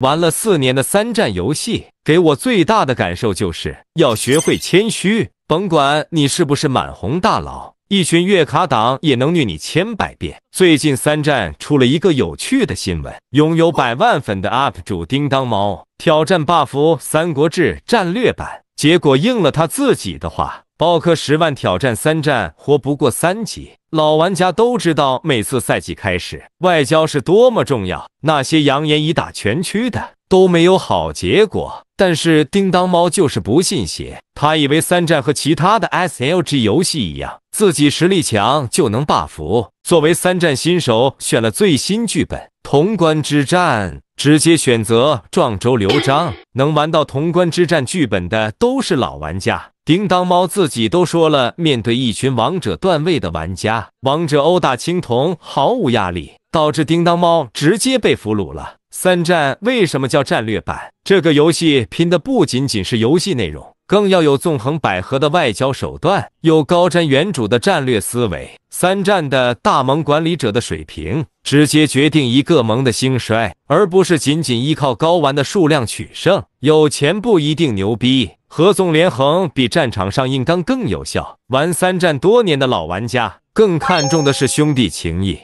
玩了四年的三战游戏，给我最大的感受就是要学会谦虚。甭管你是不是满红大佬，一群月卡党也能虐你千百遍。最近三战出了一个有趣的新闻，拥有百万粉的 UP 主叮当猫挑战 buff 三国志战略版，结果应了他自己的话：包氪十万挑战三战，活不过三级。老玩家都知道，每次赛季开始，外交是多么重要。那些扬言以打全区的，都没有好结果。但是叮当猫就是不信邪，他以为三战和其他的 SLG 游戏一样，自己实力强就能霸服。作为三战新手，选了最新剧本《潼关之战》。直接选择壮州刘璋，能玩到潼关之战剧本的都是老玩家。叮当猫自己都说了，面对一群王者段位的玩家，王者殴打青铜毫无压力，导致叮当猫直接被俘虏了。三战为什么叫战略版？这个游戏拼的不仅仅是游戏内容。更要有纵横捭阖的外交手段，有高瞻远瞩的战略思维。三战的大盟管理者的水平，直接决定一个盟的兴衰，而不是仅仅依靠高玩的数量取胜。有钱不一定牛逼，合纵连横比战场上硬刚更有效。玩三战多年的老玩家，更看重的是兄弟情谊。